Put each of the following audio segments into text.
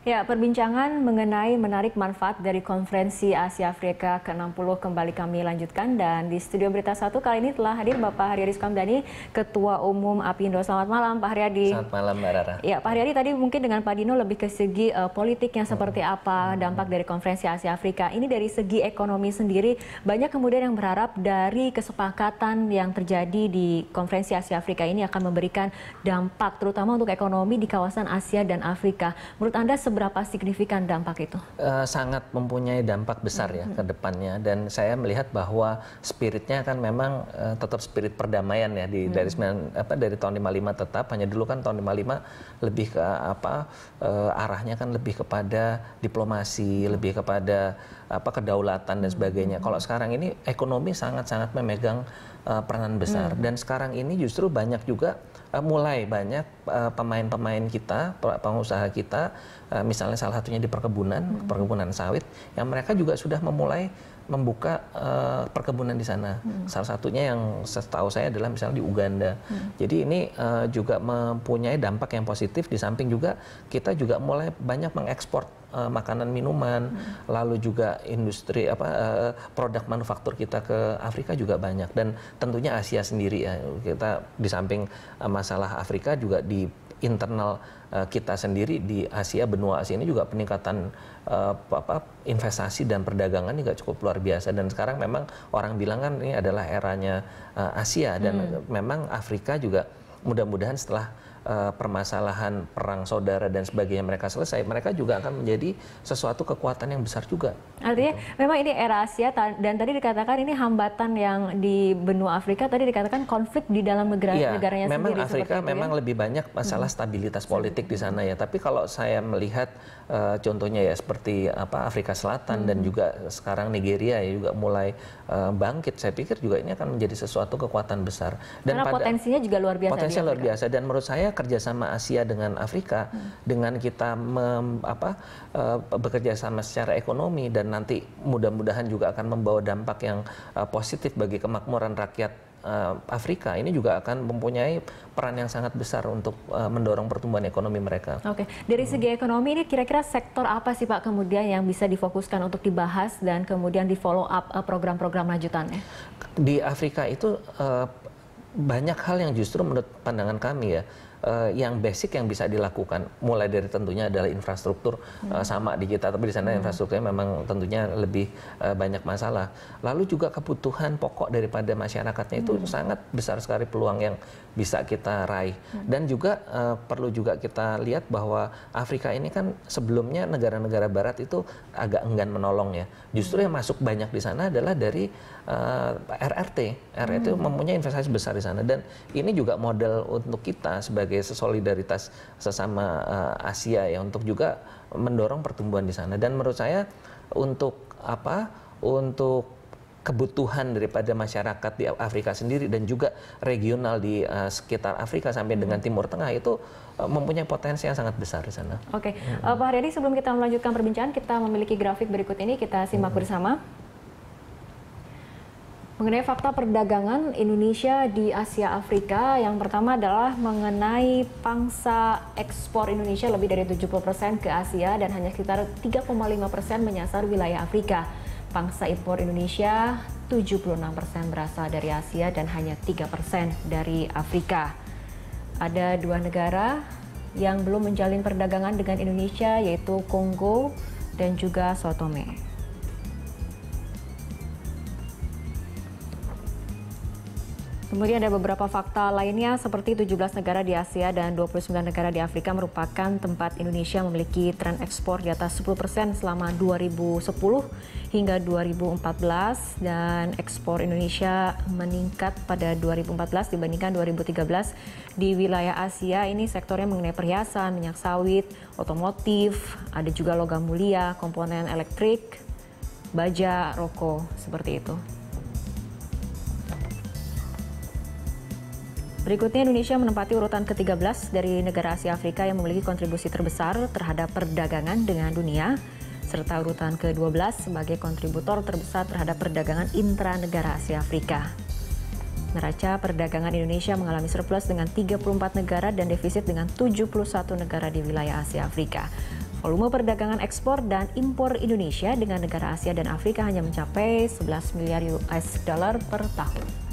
Ya, perbincangan mengenai menarik manfaat dari konferensi Asia Afrika ke-60 kembali kami lanjutkan dan di studio Berita Satu kali ini telah hadir Bapak Haryadi Sukamdani, Ketua Umum Apindo. Selamat malam Pak Haryadi. Selamat malam Mbak Rara. Ya, Pak Haryadi tadi mungkin dengan Pak Dino lebih ke segi uh, politiknya seperti hmm. apa dampak dari konferensi Asia Afrika. Ini dari segi ekonomi sendiri banyak kemudian yang berharap dari kesepakatan yang terjadi di konferensi Asia Afrika ini akan memberikan dampak terutama untuk ekonomi di kawasan Asia dan Afrika. Menurut Anda seberapa signifikan dampak itu? Uh, sangat mempunyai dampak besar ya mm -hmm. ke depannya dan saya melihat bahwa spiritnya kan memang uh, tetap spirit perdamaian ya di mm -hmm. dari 9, apa dari tahun 55 tetap hanya dulu kan tahun 55 lebih ke apa uh, arahnya kan lebih kepada diplomasi, mm -hmm. lebih kepada apa kedaulatan dan sebagainya. Mm -hmm. Kalau sekarang ini ekonomi sangat-sangat memegang uh, peranan besar mm -hmm. dan sekarang ini justru banyak juga Eh, mulai banyak pemain eh, pemain-pemain kita, pengusaha kita, uh, misalnya salah satunya di perkebunan, hmm. perkebunan sawit, yang mereka juga sudah memulai membuka uh, perkebunan di sana. Hmm. Salah satunya yang setahu saya adalah misalnya di Uganda. Hmm. Jadi ini uh, juga mempunyai dampak yang positif di samping juga kita juga mulai banyak mengekspor uh, makanan minuman, hmm. lalu juga industri apa uh, produk manufaktur kita ke Afrika juga banyak dan tentunya Asia sendiri ya kita di samping uh, masalah Afrika juga di internal uh, kita sendiri di Asia benua Asia ini juga peningkatan uh, apa investasi dan perdagangan juga cukup luar biasa dan sekarang memang orang bilang kan ini adalah eranya uh, Asia dan hmm. memang Afrika juga mudah-mudahan setelah uh, permasalahan perang saudara dan sebagainya mereka selesai, mereka juga akan menjadi sesuatu kekuatan yang besar juga. Artinya gitu. memang ini era Asia dan tadi dikatakan ini hambatan yang di benua Afrika tadi dikatakan konflik di dalam negara ya, negaranya memang Afrika itu, ya. memang ya? lebih banyak masalah hmm. stabilitas politik di sana ya. Tapi kalau saya melihat uh, contohnya ya seperti apa Afrika Selatan hmm. dan juga sekarang Nigeria ya juga mulai uh, bangkit. Saya pikir juga ini akan menjadi sesuatu kekuatan besar. Dan Karena pada, potensinya juga luar biasa. Potensinya luar biasa dan menurut saya kerjasama Asia dengan Afrika hmm. dengan kita mem, apa, eh, bekerja sama secara ekonomi dan nanti mudah-mudahan juga akan membawa dampak yang eh, positif bagi kemakmuran rakyat eh, Afrika ini juga akan mempunyai peran yang sangat besar untuk mendorong pertumbuhan ekonomi mereka. Oke, dari hmm. segi ekonomi ini kira-kira sektor apa sih Pak kemudian yang bisa difokuskan untuk dibahas dan kemudian di follow up program-program lanjutannya? Di Afrika itu banyak hal yang justru menurut pandangan kami ya uh, yang basic yang bisa dilakukan mulai dari tentunya adalah infrastruktur eh, hmm. uh, sama di kita tapi di sana hmm. infrastrukturnya memang tentunya lebih uh, banyak masalah. Lalu juga kebutuhan pokok daripada masyarakatnya itu hmm. sangat besar sekali peluang yang bisa kita raih. Hmm. Dan juga uh, perlu juga kita lihat bahwa Afrika ini kan sebelumnya negara-negara barat itu agak enggan menolong ya. Justru yang masuk banyak di sana adalah dari uh, eh, RRT. RRT hmm. mempunyai investasi besar di sana dan ini juga model untuk kita sebagai solidaritas sesama uh, Asia ya untuk juga mendorong pertumbuhan di sana dan menurut saya untuk apa untuk kebutuhan daripada masyarakat di Afrika sendiri dan juga regional di uh, sekitar Afrika sampai dengan hmm. Timur Tengah itu mempunyai potensi yang sangat besar di sana. Oke, okay. hmm. uh, Pak Haryadi sebelum kita melanjutkan perbincangan kita memiliki grafik berikut ini kita simak hmm. bersama. Mengenai fakta perdagangan Indonesia di Asia Afrika, yang pertama adalah mengenai pangsa ekspor Indonesia lebih dari 70% ke Asia dan hanya sekitar 3,5% menyasar wilayah Afrika. Pangsa impor Indonesia 76% berasal dari Asia dan hanya 3% dari Afrika. Ada dua negara yang belum menjalin perdagangan dengan Indonesia yaitu Kongo dan juga Sotome. Kemudian ada beberapa fakta lainnya seperti 17 negara di Asia dan 29 negara di Afrika merupakan tempat Indonesia memiliki tren ekspor di atas 10% selama 2010 hingga 2014 dan ekspor Indonesia meningkat pada 2014 dibandingkan 2013 di wilayah Asia ini sektornya mengenai perhiasan, minyak sawit, otomotif, ada juga logam mulia, komponen elektrik, baja, rokok seperti itu. Berikutnya Indonesia menempati urutan ke-13 dari negara Asia Afrika yang memiliki kontribusi terbesar terhadap perdagangan dengan dunia serta urutan ke-12 sebagai kontributor terbesar terhadap perdagangan intranegara Asia Afrika. Neraca perdagangan Indonesia mengalami surplus dengan 34 negara dan defisit dengan 71 negara di wilayah Asia Afrika. Volume perdagangan ekspor dan impor Indonesia dengan negara Asia dan Afrika hanya mencapai 11 miliar US dollar per tahun.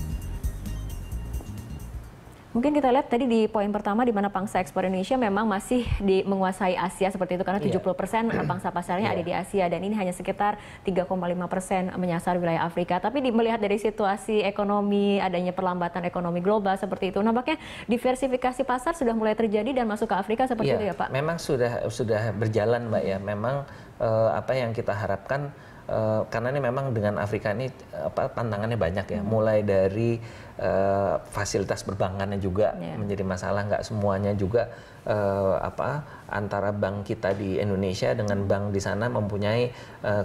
Mungkin kita lihat tadi di poin pertama di mana pangsa ekspor Indonesia memang masih di, menguasai Asia seperti itu karena yeah. 70 persen pangsa pasarnya yeah. ada iya. di Asia dan ini hanya sekitar 3,5 persen menyasar wilayah Afrika. Tapi di, melihat dari situasi ekonomi, adanya perlambatan ekonomi global seperti itu, nampaknya diversifikasi pasar sudah mulai terjadi dan masuk ke Afrika seperti yeah. itu ya Pak? Memang sudah sudah berjalan Mbak ya. Memang uh, apa yang kita harapkan Eh, karena ini memang dengan Afrika ini apa tantangannya banyak ya. Hmm. Mulai dari uh, fasilitas perbankannya juga yeah. menjadi masalah. Nggak semuanya juga uh, apa antara bank kita di Indonesia dengan bank di sana mempunyai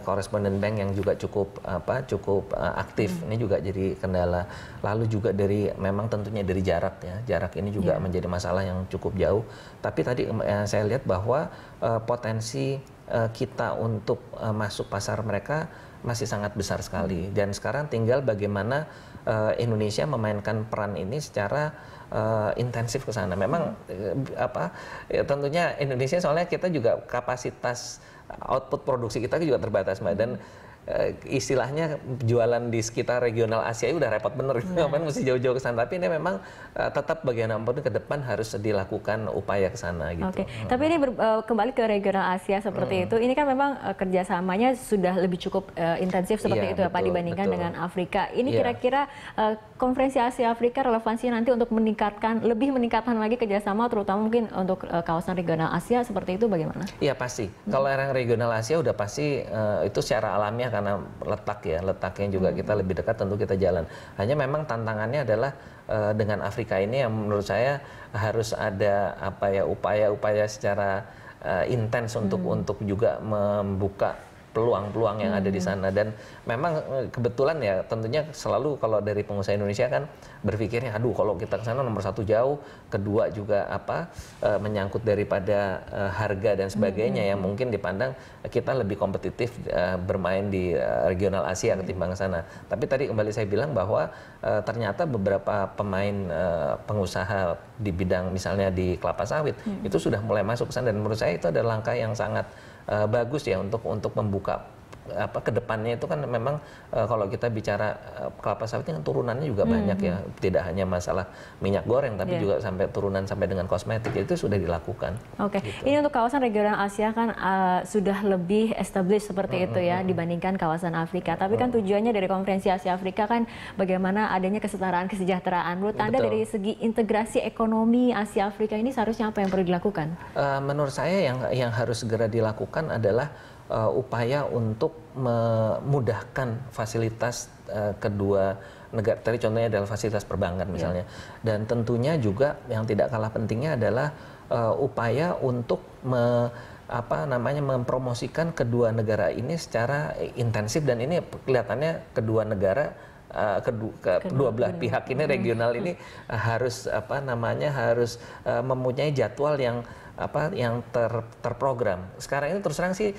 uh, bank yang juga cukup apa cukup uh, aktif. Hmm. Ini juga jadi kendala. Lalu juga dari memang tentunya dari jarak ya. Jarak ini juga yeah. menjadi masalah yang cukup jauh. Tapi tadi uh, saya lihat bahwa uh, potensi uh, kita untuk uh, masuk pasar mereka masih sangat besar sekali hmm. dan sekarang tinggal bagaimana uh, Indonesia memainkan peran ini secara uh, intensif ke sana. Memang uh, apa ya, tentunya Indonesia soalnya kita juga kapasitas output produksi kita juga terbatas mbak dan hmm. Eh, istilahnya jualan di sekitar regional Asia itu udah repot bener iya. ngapain Nah. mesti jauh-jauh ke sana. Tapi ini memang uh, tetap bagian ampun ke depan harus dilakukan upaya ke sana gitu. Oke. Okay. Hmm. Tapi ini ber, uh, kembali ke regional Asia seperti hmm. itu. Ini kan memang uh, kerjasamanya sudah lebih cukup uh, intensif iya, seperti yeah, itu ya Pak dibandingkan betul. dengan Afrika. Ini iya. kira-kira uh, konferensi Asia Afrika relevansinya nanti untuk meningkatkan lebih meningkatkan lagi kerjasama terutama mungkin untuk uh, kawasan regional Asia seperti itu bagaimana? Iya pasti. Hmm. Kalau yang regional Asia udah pasti uh, itu secara alamiah karena letak ya letaknya juga hmm. kita lebih dekat tentu kita jalan hanya memang tantangannya adalah uh, dengan Afrika ini yang menurut saya harus ada apa ya upaya-upaya secara uh, intens untuk hmm. untuk juga membuka peluang-peluang yang ada di hmm. sana dan memang eh, kebetulan ya tentunya selalu kalau dari pengusaha Indonesia kan berpikirnya aduh kalau kita ke sana nomor satu jauh kedua juga apa e, menyangkut daripada e, harga dan sebagainya ya, hmm. yang mungkin dipandang kita lebih kompetitif e, bermain di regional Asia hmm. ketimbang sana tapi tadi kembali saya bilang bahwa e, ternyata beberapa pemain e, pengusaha di bidang misalnya di kelapa sawit hmm. itu sudah mulai masuk ke sana dan menurut saya itu adalah langkah yang sangat Eh, bagus ya untuk untuk membuka apa kedepannya itu kan memang uh, kalau kita bicara uh, kelapa sawit yang turunannya juga hmm. banyak ya hmm, hmm. tidak hanya masalah minyak goreng tapi yeah. juga sampai turunan sampai dengan kosmetik itu sudah dilakukan. Oke, okay. gitu. ini untuk kawasan regional Asia kan uh, sudah lebih established seperti hmm. itu ya hmm, dibandingkan kawasan Afrika. Tapi kan tujuannya dari konferensi Asia Afrika kan bagaimana adanya kesetaraan kesejahteraan. Menurut Betul. anda dari segi integrasi ekonomi Asia Afrika ini seharusnya apa yang perlu dilakukan? Uh, menurut saya yang yang harus segera dilakukan adalah uh, upaya untuk memudahkan fasilitas uh, kedua negara tadi contohnya adalah fasilitas perbankan misalnya yeah. dan tentunya juga yang tidak kalah pentingnya adalah uh, upaya untuk me, apa namanya mempromosikan kedua negara ini secara intensif dan ini kelihatannya kedua negara uh, kedua, kedua belah pihak ini hmm. regional ini uh, harus apa namanya harus uh, mempunyai jadwal yang apa yang ter, terprogram. Sekarang ini terus terang sih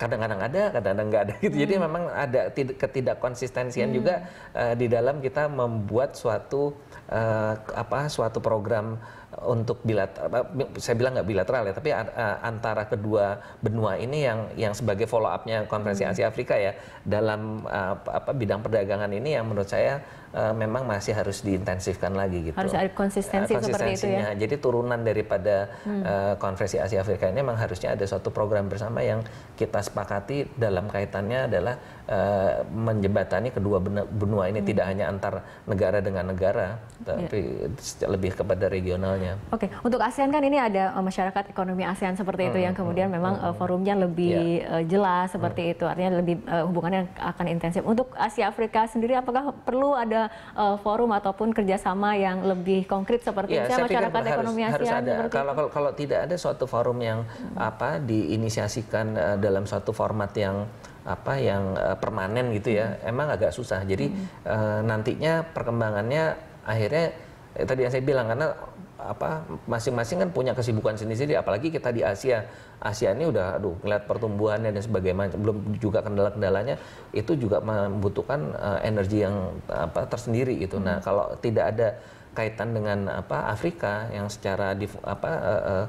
kadang-kadang ada, kadang-kadang nggak ada gitu. Hmm. Jadi memang ada ketidakkonsistensian hmm. juga uh, di dalam kita membuat suatu uh, apa suatu program untuk bilateral saya bilang nggak bilateral ya tapi eh, antara kedua benua ini yang yang sebagai follow upnya konferensi hmm. Asia Afrika ya dalam apa bidang perdagangan ini yang menurut saya uh, memang masih harus diintensifkan lagi gitu. Harus ada konsistensi uh, seperti itu ya. Jadi turunan daripada hmm. uh, eh, konferensi Asia Afrika ini memang harusnya ada suatu program bersama yang kita sepakati dalam kaitannya adalah uh, menjembatani kedua benua ini hmm. tidak hanya antar negara dengan negara, ya. tapi ya. lebih kepada regionalnya. Oke, okay. untuk ASEAN kan ini ada uh, masyarakat ekonomi ASEAN seperti hmm. itu yang kemudian hmm. memang Uh, forumnya lebih ya. uh, jelas seperti hmm. itu. Artinya lebih uh, hubungannya akan intensif. Untuk Asia Afrika sendiri apakah perlu ada uh, forum ataupun kerjasama yang lebih konkret seperti ya, saya masyarakat harus, ekonomi harus ada. Kalau, kalau kalau tidak ada suatu forum yang hmm. apa diinisiasikan uh, dalam suatu format yang apa yang uh, permanen gitu ya hmm. emang agak susah jadi hmm. uh, nantinya perkembangannya akhirnya tadi yang saya bilang karena apa masing-masing kan punya kesibukan sendiri-sendiri apalagi kita di Asia Asia ini udah aduh ngeliat pertumbuhannya dan sebagainya belum juga kendala-kendalanya itu juga membutuhkan uh, energi yang apa tersendiri gitu nah, hmm. nah kalau tidak ada kaitan dengan apa Afrika yang secara di, apa uh,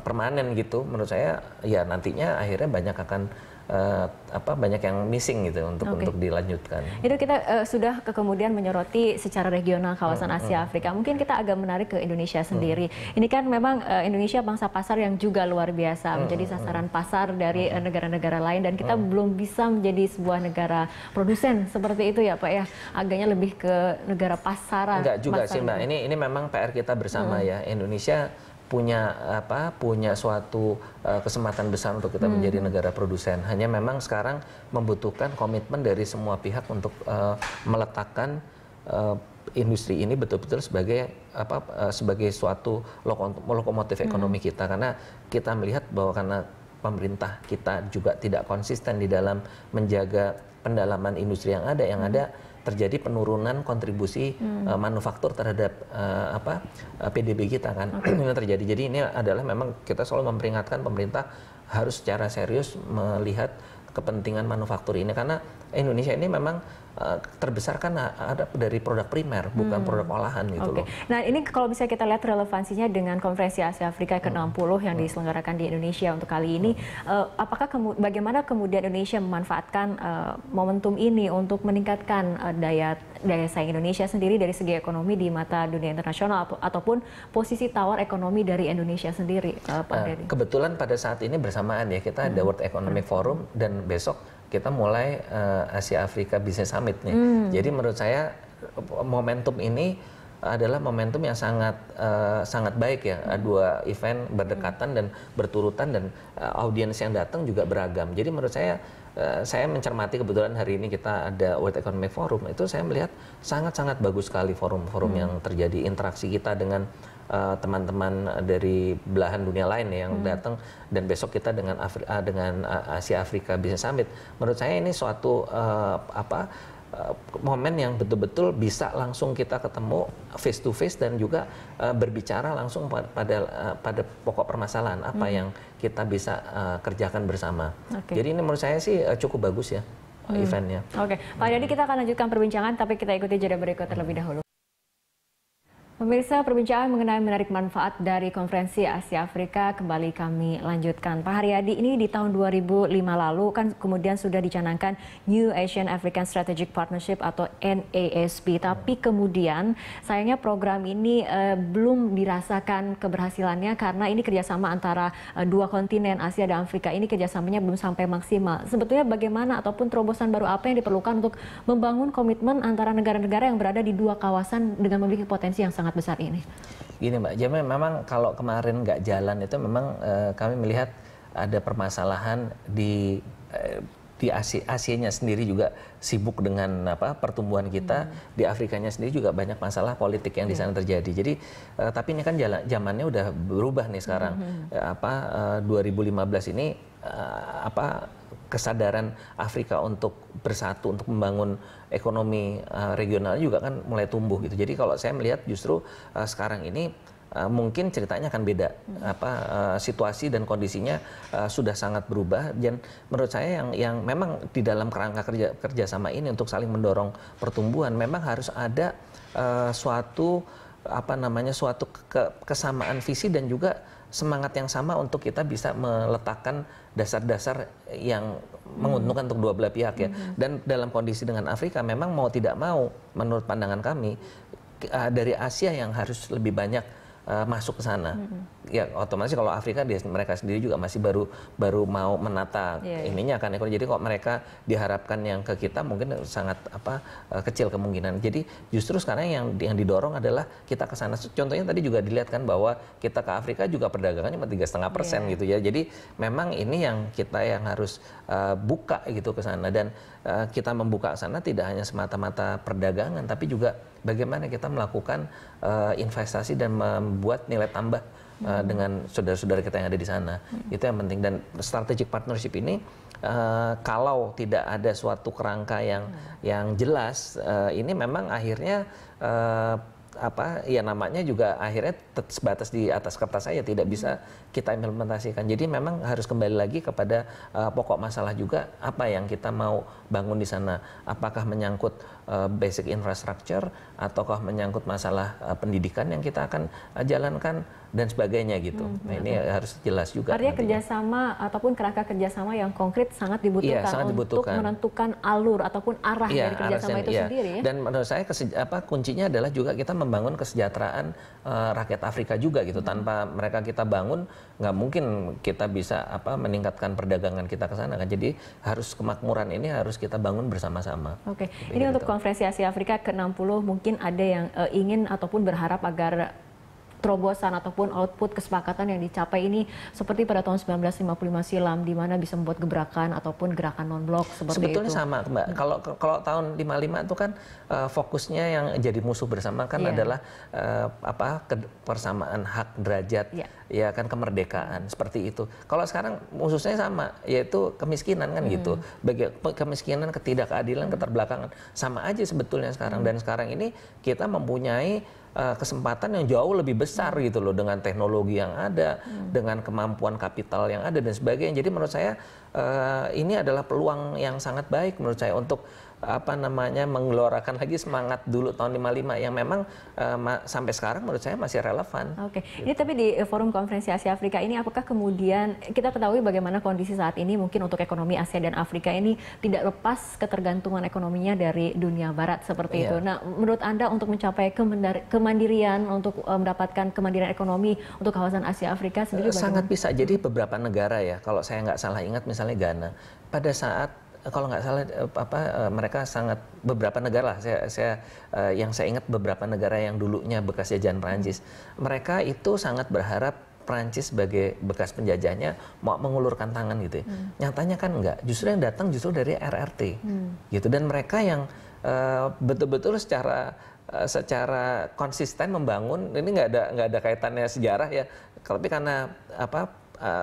permanen gitu menurut saya ya nantinya akhirnya banyak akan uh, apa banyak yang missing gitu untuk okay. untuk dilanjutkan. Itu kita uh, sudah ke kemudian menyoroti secara regional kawasan Asia Afrika. Mungkin kita agak menarik ke Indonesia sendiri. Hmm. Ini kan memang uh, Indonesia bangsa pasar yang juga luar biasa menjadi sasaran pasar dari negara-negara lain dan kita hmm. belum bisa menjadi sebuah negara produsen seperti itu ya Pak ya. Agaknya lebih ke negara pasaran. Enggak juga sih Mbak. Ini ini memang PR kita bersama hmm. ya. Indonesia punya apa punya suatu uh, kesempatan besar untuk kita hmm. menjadi negara produsen. Hanya memang sekarang membutuhkan komitmen dari semua pihak untuk uh, meletakkan uh, industri ini betul-betul sebagai apa uh, sebagai suatu lokomotif hmm. ekonomi hmm. kita karena kita melihat bahwa karena pemerintah kita juga tidak konsisten di dalam menjaga pendalaman industri yang ada yang hmm. ada terjadi penurunan kontribusi hmm. uh, manufaktur terhadap uh, apa uh, eh, PDB kita kan okay. terjadi. Jadi ini adalah memang kita selalu memperingatkan pemerintah harus secara serius melihat kepentingan manufaktur ini karena Indonesia ini memang Eh, terbesar kan ada dari produk primer bukan hmm. produk olahan gitu okay. loh. Nah ini kalau bisa kita lihat relevansinya dengan konferensi Asia Afrika ke-60 hmm. yang diselenggarakan di Indonesia untuk kali ini, hmm. Eh, apakah kemu bagaimana kemudian Indonesia memanfaatkan eh, momentum ini untuk meningkatkan daya daya saing Indonesia sendiri dari segi ekonomi di mata dunia internasional ataupun posisi tawar ekonomi dari Indonesia sendiri, Pak uh, Kebetulan pada saat ini bersamaan ya kita hmm. ada World Economic hmm. Forum dan besok kita mulai uh, Asia Afrika Business Summit nih. Hmm. Jadi menurut saya momentum ini adalah momentum yang sangat uh, sangat baik ya hmm. dua event berdekatan dan berturutan dan uh, audiens yang datang juga beragam. Jadi menurut saya saya mencermati kebetulan hari ini kita ada World Economic Forum itu saya melihat sangat-sangat bagus sekali forum-forum hmm. yang terjadi interaksi kita dengan Eh, teman-teman uh, dari belahan dunia lain yang hmm. datang dan besok kita dengan Afri uh, dengan Asia Afrika Business Summit menurut saya ini suatu uh, apa uh, momen yang betul-betul bisa langsung kita ketemu face to face dan juga uh, berbicara langsung pada uh, pada pokok permasalahan apa hmm. yang kita bisa uh, kerjakan bersama. Okay. Jadi ini menurut saya sih uh, cukup bagus ya hmm. eventnya. Oke, okay. Pak Dadi kita akan lanjutkan perbincangan tapi kita ikuti jeda berikut terlebih dahulu. Pemirsa, perbincangan mengenai menarik manfaat dari konferensi Asia Afrika kembali kami lanjutkan. Pak Haryadi, ini di tahun 2005 lalu kan kemudian sudah dicanangkan New Asian African Strategic Partnership atau NASP. Tapi kemudian sayangnya program ini eh, belum dirasakan keberhasilannya karena ini kerjasama antara eh, dua kontinen Asia dan Afrika ini kerjasamanya belum sampai maksimal. Sebetulnya bagaimana ataupun terobosan baru apa yang diperlukan untuk membangun komitmen antara negara-negara yang berada di dua kawasan dengan memiliki potensi yang sangat sangat besar ini? Gini Mbak, jadi ya, memang kalau kemarin nggak jalan itu memang e, kami melihat ada permasalahan di e, di Asia nya sendiri juga sibuk dengan apa pertumbuhan kita hmm. di Afrikanya sendiri juga banyak masalah politik yang yeah. di iya. sana terjadi jadi e, tapi ini kan jalan zamannya udah berubah nih sekarang hmm. hmm. apa e, 2015 ini e, apa kesadaran Afrika untuk bersatu untuk membangun ekonomi uh, eh, regional juga kan mulai tumbuh gitu. Jadi kalau saya melihat justru uh, sekarang ini uh, mungkin ceritanya akan beda apa uh, situasi dan kondisinya uh, sudah sangat berubah dan menurut saya yang yang memang di dalam kerangka kerja kerjasama ini untuk saling mendorong pertumbuhan memang harus ada uh, suatu apa namanya suatu ke, kesamaan visi dan juga semangat yang sama untuk kita bisa meletakkan dasar-dasar yang menguntungkan untuk dua belah pihak ya. Hmm. Dan dalam kondisi dengan Afrika memang mau tidak mau menurut pandangan kami ah, dari Asia yang harus lebih banyak ah, masuk ke sana. Hmm ya otomatis kalau Afrika dia, mereka sendiri juga masih baru baru mau menata yeah, iya. ininya kan ekonomi. Ya. Jadi kok mereka diharapkan yang ke kita mungkin sangat apa eh, kecil kemungkinan. Jadi justru sekarang yang yang didorong adalah kita ke sana. Contohnya tadi juga dilihat kan bahwa kita ke Afrika juga perdagangannya cuma tiga setengah persen iya. gitu ya. Jadi memang ini yang kita yang harus uh, buka gitu ke sana dan uh, kita membuka sana tidak hanya semata-mata perdagangan tapi juga bagaimana kita melakukan uh, investasi dan membuat nilai tambah uh, dengan saudara-saudara kita yang ada di sana. Hmm. Itu yang penting dan strategic partnership ini uh, kalau tidak ada suatu kerangka yang hmm. yang jelas uh, ini memang akhirnya uh, apa ya namanya juga akhirnya sebatas di atas kertas saja tidak hmm. bisa kita implementasikan. Jadi memang harus kembali lagi kepada uh, pokok masalah juga apa yang kita mau bangun di sana. Apakah menyangkut Eh, basic infrastructure ataukah menyangkut masalah uh, pendidikan yang kita akan uh, jalankan dan sebagainya gitu. Hmm, nah ini harus jelas juga. Artinya nantinya. kerjasama ataupun kerangka kerjasama yang konkret sangat dibutuhkan, ya, sangat dibutuhkan. untuk menentukan alur ataupun arah iya, iya. ya, dari kerjasama arasnya, itu ya. sendiri. Dan menurut saya apa kuncinya adalah juga kita membangun kesejahteraan uh, rakyat Afrika juga gitu. Hmm. Tanpa mereka kita bangun nggak mungkin kita bisa apa meningkatkan perdagangan kita ke sana kan. Jadi harus kemakmuran ini harus kita bangun bersama-sama. Oke. Okay. Ini gitu. untuk konferensi Asia Afrika ke-60 mungkin ada yang uh, ingin ataupun berharap agar terobosan ataupun output kesepakatan yang dicapai ini seperti pada tahun 1955 silam di mana bisa membuat gebrakan ataupun gerakan non blok seperti Sebetulnya itu. Sebetulnya sama, Mbak. Kalau kalau tahun 55 itu kan uh, fokusnya yang jadi musuh bersama kan yeah. adalah uh, apa persamaan hak derajat yeah. ya kan kemerdekaan seperti itu. Kalau sekarang khususnya sama yaitu kemiskinan kan hmm. gitu. Bagi kemiskinan, ketidakadilan, hmm. keterbelakangan sama aja sebetulnya sekarang hmm. dan sekarang ini kita mempunyai Eh, kesempatan yang jauh lebih besar hmm. gitu loh dengan teknologi yang ada, hmm. dengan kemampuan kapital yang ada dan sebagainya. Jadi menurut saya uh, ini adalah peluang yang sangat baik menurut saya untuk apa namanya menggelorakan lagi semangat dulu tahun 55 yang memang uh, sampai sekarang menurut saya masih relevan. Oke. Okay. Gitu. Ini tapi di eh, forum konferensi Asia Afrika ini apakah kemudian kita ketahui bagaimana kondisi saat ini mungkin untuk ekonomi Asia dan Afrika ini tidak lepas ketergantungan ekonominya dari dunia barat seperti yeah. itu. Nah, menurut Anda untuk mencapai kemandirian untuk eh, mendapatkan kemandirian ekonomi untuk kawasan Asia Afrika sendiri bagaimana? sangat bisa. Jadi beberapa negara ya, kalau saya nggak salah ingat misalnya Ghana pada saat Eh, kalau nggak salah eh, apa eh, mereka sangat beberapa negara lah saya saya yang saya ingat beberapa negara yang dulunya bekas jajahan Prancis mereka itu sangat berharap Prancis sebagai bekas penjajahnya mau mengulurkan tangan gitu ya. Hmm. Nyatanya kan nggak. justru yang datang justru dari RRT. Hmm. Gitu dan mereka yang betul-betul uh, secara secara konsisten membangun ini nggak ada nggak ada kaitannya sejarah ya, tapi karena apa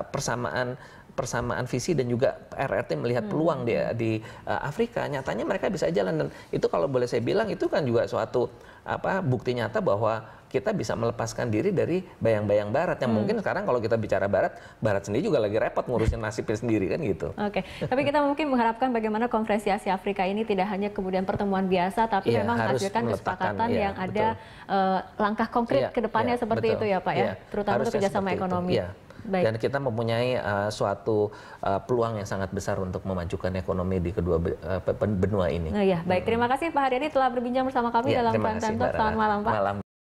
persamaan persamaan visi dan juga RRT melihat hmm. peluang di, uh, Afrika nyatanya mereka bisa jalan dan itu kalau boleh saya bilang itu kan juga suatu apa bukti nyata bahwa kita bisa melepaskan diri dari bayang-bayang barat yang hmm. mungkin sekarang kalau kita bicara barat barat sendiri juga lagi repot ngurusin nasibnya sendiri kan gitu. Oke, okay. tapi kita mungkin mengharapkan bagaimana konferensi Asia Afrika ini tidak hanya kemudian pertemuan biasa tapi ya, memang menghasilkan kesepakatan ya, yang betul. ada uh, eh, langkah konkret ya, ke depannya ya, seperti betul. itu ya Pak ya, ya terutama untuk kerjasama ekonomi. Itu. Ya. Baik. dan kita mempunyai uh, suatu uh, peluang yang sangat besar untuk memajukan ekonomi di kedua uh, benua ini. Oh, ya, baik. Terima kasih Pak Haryadi telah berbincang bersama kami ya, dalam Pantanto. Selamat malam Pak. Malam.